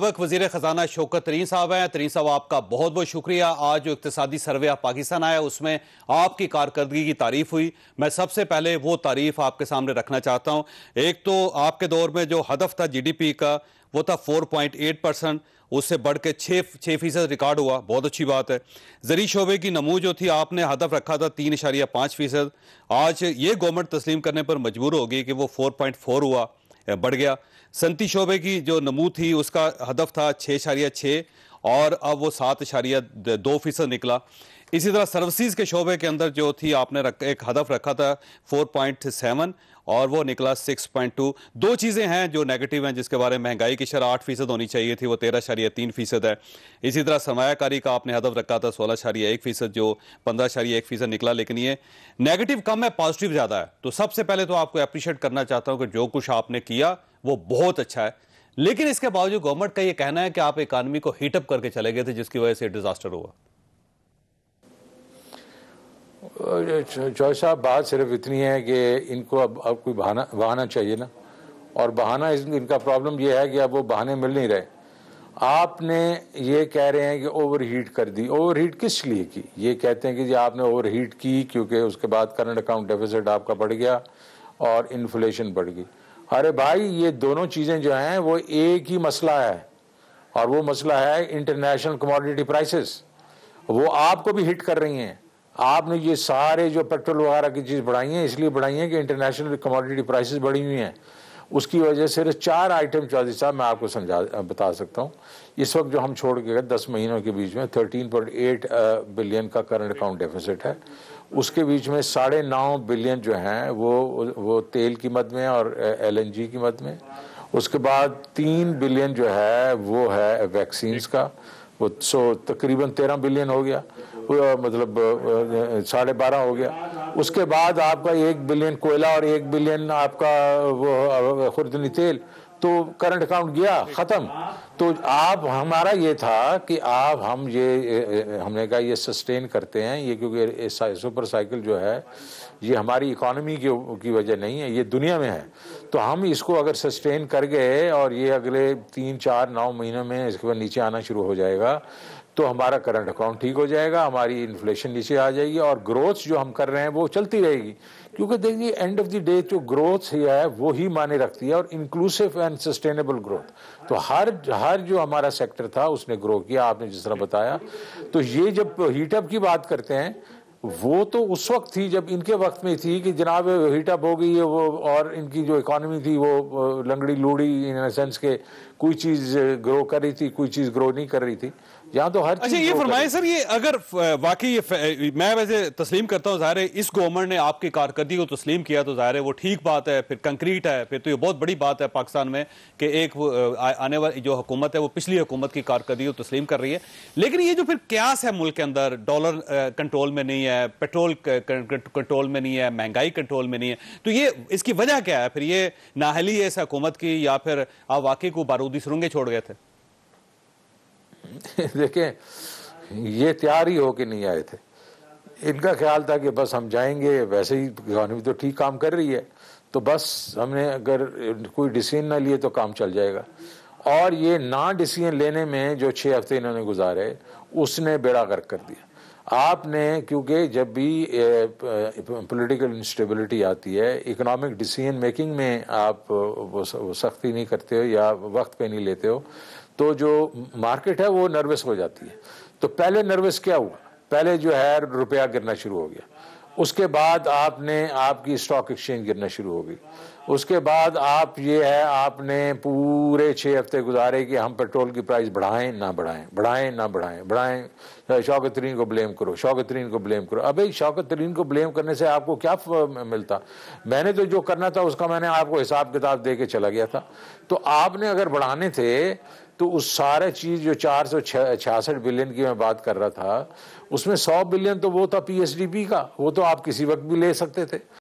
वक्त वजीर खजाना शौकत तरीन साहब हैं तरीन साहब आपका बहुत बहुत शुक्रिया आज जो इकतदी सर्वे ऑफ पाकिस्तान आया उसमें आपकी कारकर्दगी की तारीफ हुई मैं सबसे पहले वो तारीफ आपके सामने रखना चाहता हूँ एक तो आपके दौर में जो हदफ था जी डी पी का वो था फोर पॉइंट एट परसेंट उससे बढ़ के छः छः फीसद रिकॉर्ड हुआ बहुत अच्छी बात है जरी शोबे की नमू जो थी आपने हदफ रखा था तीन इशारिया पाँच फीसद आज ये गवर्नमेंट तस्लीम करने पर मजबूर होगी कि वो फोर पॉइंट फोर हुआ बढ़ गया संती शोबे की जो नमू थी उसका हदफ था छः शारिया छः और अब वो सात इशारिया दो फीसद निकला इसी तरह सर्विसज के शोबे के अंदर जो थी आपने रख, एक हदफ रखा था फोर पॉइंट सेवन और वो निकला सिक्स पॉइंट टू दो चीज़ें हैं जो नेगेटिव हैं जिसके बारे में महंगाई की शरह आठ फीसद होनी चाहिए थी वो तेरह शारिया तीन फीसद है इसी तरह सरमाकारी का आपने हदफ रखा था सोलह शारिया एक फीसद जो पंद्रह शारिया एक फीसद निकला लेकिन ये नेगेटिव कम है पॉजिटिव ज़्यादा है तो सबसे पहले तो आपको अप्रिशिएट करना चाहता हूँ कि जो कुछ आपने किया वो बहुत अच्छा है लेकिन इसके बावजूद गवर्नमेंट का यह कहना है कि आप इकानमी को हीटअप करके चले गए थे जिसकी वजह से डिजास्टर हुआ जॉय साहब बात सिर्फ इतनी है कि इनको अब अब कोई बहाना बहाना चाहिए ना और बहाना इस, इनका प्रॉब्लम यह है कि अब वो बहाने मिल नहीं रहे आपने ये कह रहे हैं कि ओवर हीट कर दी ओवर हीट किस लिए की ये कहते हैं कि जी आपने ओवर हीट की क्योंकि उसके बाद करंट अकाउंट डेफिसिट आपका बढ़ गया और इन्फ्लेशन बढ़ गई अरे भाई ये दोनों चीज़ें जो हैं वो एक ही मसला है और वो मसला है इंटरनेशनल कमोडिटी प्राइसेस वो आपको भी हिट कर रही हैं आपने ये सारे जो पेट्रोल वगैरह की चीज़ बढ़ाई हैं इसलिए बढ़ाई हैं कि इंटरनेशनल कमोडिटी प्राइसेस बढ़ी हुई हैं उसकी वजह से चार आइटम चौधरी साहब मैं आपको समझा बता सकता हूँ इस वक्त जो हम छोड़ के गए दस महीनों के बीच में थर्टीन पॉइंट एट बिलियन का करंट अकाउंट डेफिसिट है उसके बीच में साढ़े नौ बिलियन जो हैं वो वो तेल की मद में और जी की मद में उसके बाद तीन बिलियन जो है वो है वैक्सीन का वो सो तकरीबन तेरह बिलियन हो गया मतलब साढ़े बारह हो गया उसके बाद आपका एक बिलियन कोयला और एक बिलियन आपका वो खुर्दनी तेल तो करंट अकाउंट गया हाँ। ख़त्म तो आप हमारा ये था कि आप हम ये हमने कहा ये सस्टेन करते हैं ये क्योंकि सुपर साइकिल जो है ये हमारी इकोनॉमी की, वजह नहीं है ये दुनिया में है तो हम इसको अगर सस्टेन कर गए और ये अगले तीन चार नौ महीनों में इसके बाद नीचे आना शुरू हो जाएगा तो हमारा करंट अकाउंट ठीक हो जाएगा हमारी इन्फ्लेशन नीचे आ जाएगी और ग्रोथ जो हम कर रहे हैं वो चलती रहेगी क्योंकि देखिए एंड ऑफ द डे जो ग्रोथ ही है वो ही माने रखती है और इंक्लूसिव एंड सस्टेनेबल ग्रोथ तो हर हर जो हमारा सेक्टर था उसने ग्रो किया आपने जिस तरह बताया तो ये जब हीटअप की बात करते हैं वो तो उस वक्त थी जब इनके वक्त में थी कि जनाब हीटअप हो गई है वो और इनकी जो इकोनॉमी थी वो लंगड़ी लूड़ी इन सेंस के कोई चीज़ ग्रो कर रही थी कोई चीज़ ग्रो नहीं कर रही थी यहाँ तो हर अच्छा ये फरमाए सर ये अगर वाकई ये मैं वैसे तस्लीम करता हूँ ज़ाहिर है इस गवर्नमेंट ने आपकी कारकर्दगी को तस्लीम किया तो ज़ाहिर है वो ठीक बात है फिर कंक्रीट है फिर तो ये बहुत बड़ी बात है पाकिस्तान में कि एक आने वाली जो हुकूमत है वो पिछली हुकूमत की कारकर्दगी को तस्लीम कर रही है लेकिन ये जो फिर क्यास है मुल्क के अंदर डॉलर कंट्रोल में नहीं है पेट्रोल कंट्रोल में नहीं है महंगाई कंट्रोल में नहीं है तो ये इसकी वजह क्या है फिर ये नाहली है इस हुकूमत की या फिर आप वाकई को बारूदी सुरंगे छोड़ गए थे देखें ये तैयार ही होके नहीं आए थे इनका ख्याल था कि बस हम जाएंगे वैसे ही इकानमी तो ठीक काम कर रही है तो बस हमने अगर कोई डिसीजन ना लिए तो काम चल जाएगा और ये ना डिसीजन लेने में जो छः हफ्ते इन्होंने गुजारे उसने बेड़ा गर्क कर दिया आपने क्योंकि जब भी पॉलिटिकल इंस्टेबिलिटी आती है इकोनॉमिक डिसीजन मेकिंग में आप वो सख्ती नहीं करते हो या वक्त पे नहीं लेते हो तो जो मार्केट है वो नर्वस हो जाती है तो पहले नर्वस क्या हुआ पहले जो है रुपया गिरना शुरू हो गया उसके बाद आपने आपकी स्टॉक एक्सचेंज गिरना शुरू हो गई उसके बाद आप ये है आपने पूरे छः हफ्ते गुजारे कि हम पेट्रोल की प्राइस बढ़ाएं ना बढ़ाएं बढ़ाएं ना बढ़ाएं बढ़ाएं शौकत तरीन को ब्लेम करो शौकत तरीन को ब्लेम करो अबे शौकत तरीन को ब्लेम करने से आपको क्या मिलता मैंने तो जो करना था उसका मैंने आपको हिसाब किताब दे के चला गया था तो आपने अगर बढ़ाने थे तो उस सारे चीज़ जो चार सौ छियासठ बिलियन की मैं बात कर रहा था उसमें सौ बिलियन तो वो था पीएसडीपी का वो तो आप किसी वक्त भी ले सकते थे